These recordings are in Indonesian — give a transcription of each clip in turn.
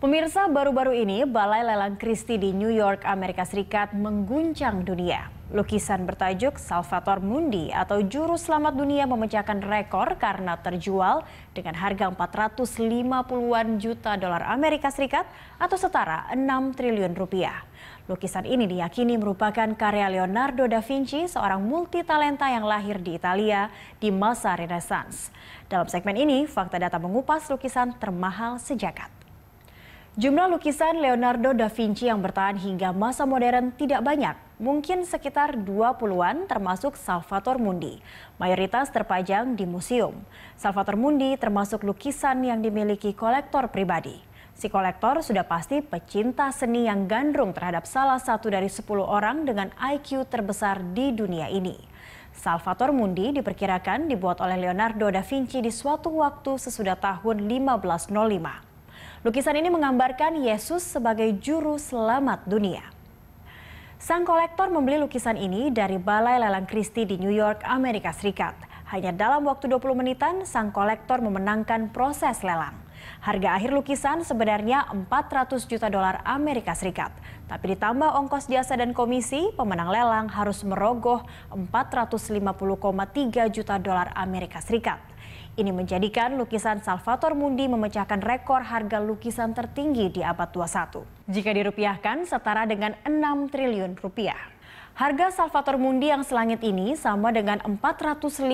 Pemirsa baru-baru ini Balai Lelang Christie di New York, Amerika Serikat mengguncang dunia. Lukisan bertajuk Salvator Mundi atau Juru Selamat Dunia memecahkan rekor karena terjual dengan harga 450-an juta dolar Amerika Serikat atau setara 6 triliun rupiah. Lukisan ini diyakini merupakan karya Leonardo da Vinci, seorang multitalenta yang lahir di Italia di masa Renaissance. Dalam segmen ini, Fakta Data mengupas lukisan termahal sejakat. Jumlah lukisan Leonardo da Vinci yang bertahan hingga masa modern tidak banyak, mungkin sekitar 20-an termasuk Salvator Mundi. Mayoritas terpajang di museum. Salvator Mundi termasuk lukisan yang dimiliki kolektor pribadi. Si kolektor sudah pasti pecinta seni yang gandrung terhadap salah satu dari 10 orang dengan IQ terbesar di dunia ini. Salvator Mundi diperkirakan dibuat oleh Leonardo da Vinci di suatu waktu sesudah tahun 1505. Lukisan ini menggambarkan Yesus sebagai juru selamat dunia. Sang kolektor membeli lukisan ini dari Balai Lelang Christie di New York, Amerika Serikat. Hanya dalam waktu 20 menitan, sang kolektor memenangkan proses lelang. Harga akhir lukisan sebenarnya 400 juta dolar Amerika Serikat. Tapi ditambah ongkos jasa dan komisi, pemenang lelang harus merogoh 450,3 juta dolar Amerika Serikat. Ini menjadikan lukisan Salvator Mundi memecahkan rekor harga lukisan tertinggi di abad 21. Jika dirupiahkan setara dengan 6 triliun rupiah. Harga Salvator Mundi yang selangit ini sama dengan 450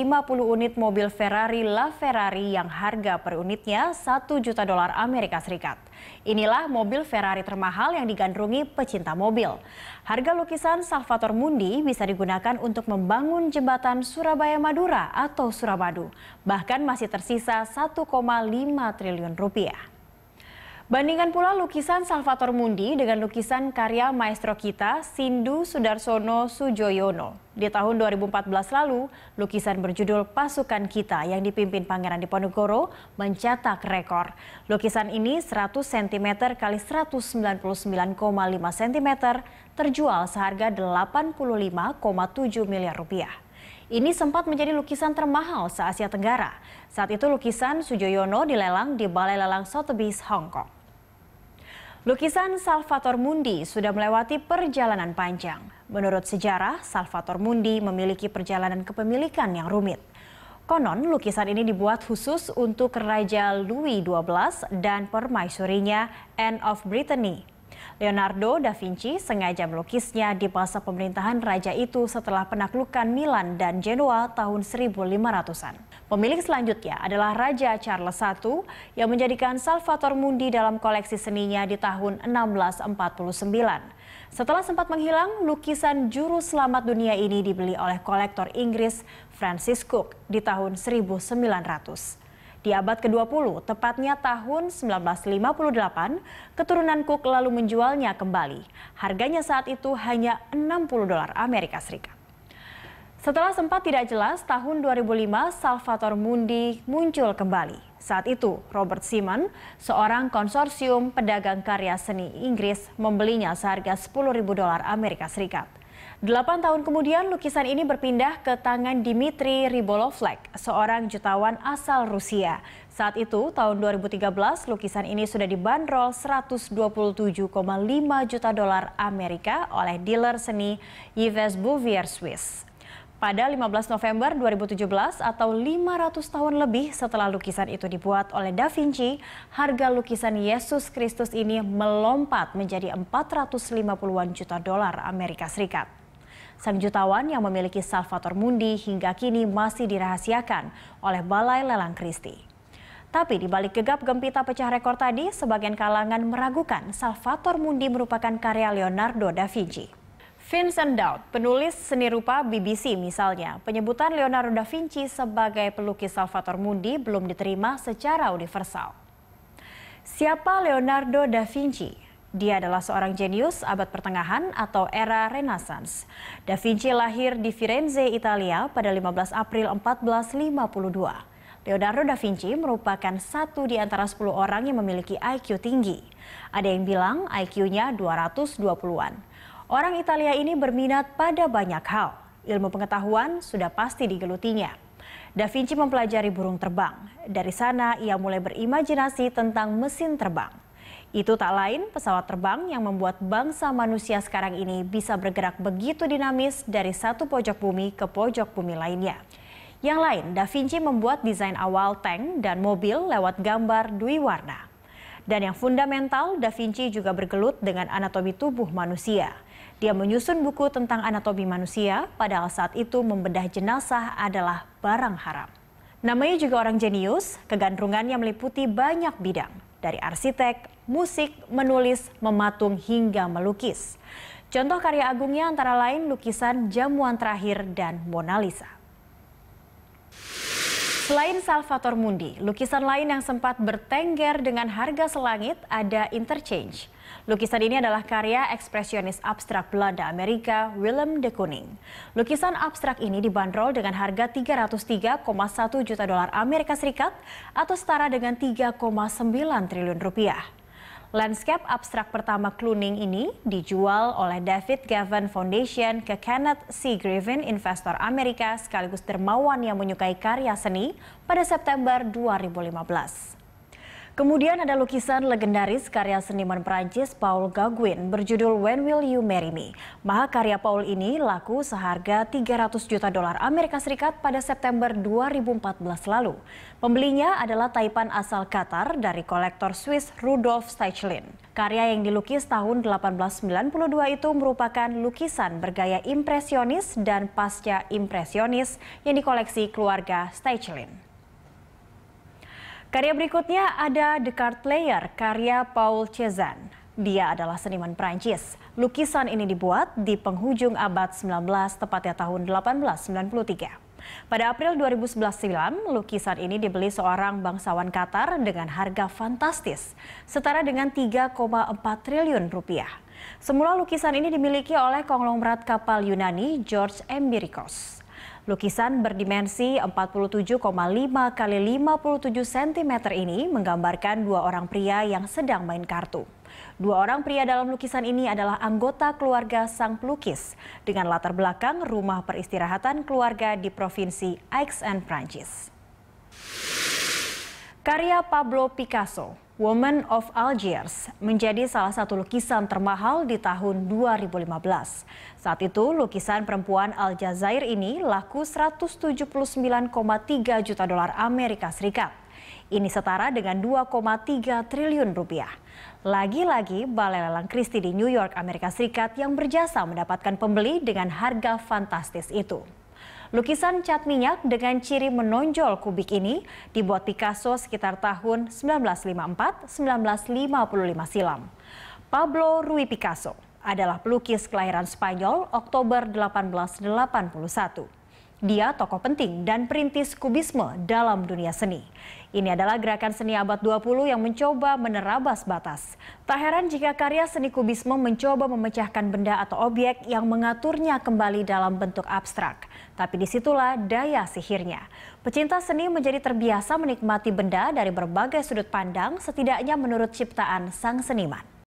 unit mobil Ferrari La Ferrari yang harga per unitnya 1 juta dolar Amerika Serikat. Inilah mobil Ferrari termahal yang digandrungi pecinta mobil. Harga lukisan Salvator Mundi bisa digunakan untuk membangun jembatan Surabaya Madura atau Surabadu. Bahkan masih tersisa 1,5 triliun rupiah. Bandingkan pula lukisan Salvator Mundi dengan lukisan karya maestro kita Sindu Sudarsono Sujoyono. Di tahun 2014 lalu, lukisan berjudul Pasukan Kita yang dipimpin Pangeran Diponegoro mencetak rekor. Lukisan ini 100 cm kali 199,5 cm terjual seharga 85,7 miliar rupiah. Ini sempat menjadi lukisan termahal se-Asia Tenggara. Saat itu lukisan Sujoyono dilelang di Balai Lelang Sotheby's Hong Kong. Lukisan Salvator Mundi sudah melewati perjalanan panjang. Menurut sejarah, Salvator Mundi memiliki perjalanan kepemilikan yang rumit. Konon, lukisan ini dibuat khusus untuk Raja Louis XII dan permaisurinya Anne of Brittany Leonardo da Vinci sengaja melukisnya di masa pemerintahan raja itu setelah penaklukan Milan dan Genoa tahun 1500-an. Pemilik selanjutnya adalah Raja Charles I yang menjadikan Salvator Mundi dalam koleksi seninya di tahun 1649. Setelah sempat menghilang, lukisan juru selamat dunia ini dibeli oleh kolektor Inggris Francis Cook di tahun 1900. Di abad ke-20, tepatnya tahun 1958, keturunan Cook lalu menjualnya kembali. Harganya saat itu hanya 60 dolar Amerika Serikat. Setelah sempat tidak jelas, tahun 2005 Salvator Mundi muncul kembali. Saat itu, Robert Simon, seorang konsorsium pedagang karya seni Inggris, membelinya seharga 10.000 dolar Amerika Serikat. Delapan tahun kemudian, lukisan ini berpindah ke tangan Dmitri Ribolovlek, seorang jutawan asal Rusia. Saat itu, tahun 2013, lukisan ini sudah dibanderol 127,5 juta dolar Amerika oleh dealer seni Yves Bouvier Swiss. Pada 15 November 2017 atau 500 tahun lebih setelah lukisan itu dibuat oleh Da Vinci, harga lukisan Yesus Kristus ini melompat menjadi 450-an juta dolar Amerika Serikat. Sang jutawan yang memiliki Salvator Mundi hingga kini masih dirahasiakan oleh Balai Lelang Kristi. Tapi di balik gegap gempita pecah rekor tadi, sebagian kalangan meragukan Salvator Mundi merupakan karya Leonardo da Vinci. Vincent Dowd, penulis seni rupa BBC misalnya, penyebutan Leonardo da Vinci sebagai pelukis Salvator Mundi belum diterima secara universal. Siapa Leonardo da Vinci? Dia adalah seorang jenius abad pertengahan atau era Renaissance. Da Vinci lahir di Firenze, Italia pada 15 April 1452. Leonardo da Vinci merupakan satu di antara 10 orang yang memiliki IQ tinggi. Ada yang bilang IQ-nya 220-an. Orang Italia ini berminat pada banyak hal. Ilmu pengetahuan sudah pasti digelutinya. Da Vinci mempelajari burung terbang. Dari sana ia mulai berimajinasi tentang mesin terbang. Itu tak lain pesawat terbang yang membuat bangsa manusia sekarang ini bisa bergerak begitu dinamis dari satu pojok bumi ke pojok bumi lainnya. Yang lain, Da Vinci membuat desain awal tank dan mobil lewat gambar dwi warna. Dan yang fundamental, Da Vinci juga bergelut dengan anatomi tubuh manusia. Dia menyusun buku tentang anatomi manusia, padahal saat itu membedah jenazah adalah barang haram. Namanya juga orang jenius, kegandrungannya meliputi banyak bidang, dari arsitek, musik, menulis, mematung hingga melukis. Contoh karya agungnya antara lain lukisan Jamuan Terakhir dan Mona Lisa. Selain Salvator Mundi, lukisan lain yang sempat bertengger dengan harga selangit ada Interchange. Lukisan ini adalah karya ekspresionis abstrak Belanda Amerika Willem de Kooning. Lukisan abstrak ini dibanderol dengan harga 303,1 juta dolar Amerika Serikat atau setara dengan 3,9 triliun rupiah. Landscape abstrak pertama Cluning ini dijual oleh David Gavin Foundation ke Kenneth C. Griffin, investor Amerika sekaligus dermawan yang menyukai karya seni pada September 2015. Kemudian ada lukisan legendaris karya seniman Perancis Paul Gauguin berjudul When Will You Marry Me. Maha karya Paul ini laku seharga 300 juta dolar Amerika Serikat pada September 2014 lalu. Pembelinya adalah Taipan asal Qatar dari kolektor Swiss Rudolf Steichlin. Karya yang dilukis tahun 1892 itu merupakan lukisan bergaya impresionis dan pasca impresionis yang dikoleksi keluarga Steichlin. Karya berikutnya ada The Card Player, karya Paul Cezanne. Dia adalah seniman Prancis. Lukisan ini dibuat di penghujung abad 19, tepatnya tahun 1893. Pada April 2011 silam, lukisan ini dibeli seorang bangsawan Qatar dengan harga fantastis, setara dengan 3,4 triliun rupiah. Semula lukisan ini dimiliki oleh konglomerat kapal Yunani George Empirikos. Lukisan berdimensi 47,5 kali 57 cm ini menggambarkan dua orang pria yang sedang main kartu. Dua orang pria dalam lukisan ini adalah anggota keluarga sang pelukis dengan latar belakang rumah peristirahatan keluarga di Provinsi Aix-en-Prancis. Karya Pablo Picasso Woman of Algiers menjadi salah satu lukisan termahal di tahun 2015. Saat itu lukisan perempuan Aljazair ini laku 179,3 juta dolar Amerika Serikat. Ini setara dengan 2,3 triliun rupiah. Lagi-lagi Balai Lelang Christie di New York, Amerika Serikat yang berjasa mendapatkan pembeli dengan harga fantastis itu. Lukisan cat minyak dengan ciri menonjol kubik ini dibuat Picasso sekitar tahun 1954-1955 silam. Pablo Rui Picasso adalah pelukis kelahiran Spanyol Oktober 1881. Dia tokoh penting dan perintis kubisme dalam dunia seni. Ini adalah gerakan seni abad 20 yang mencoba menerabas batas. Tak heran jika karya seni kubisme mencoba memecahkan benda atau objek yang mengaturnya kembali dalam bentuk abstrak. Tapi disitulah daya sihirnya. Pecinta seni menjadi terbiasa menikmati benda dari berbagai sudut pandang setidaknya menurut ciptaan sang seniman.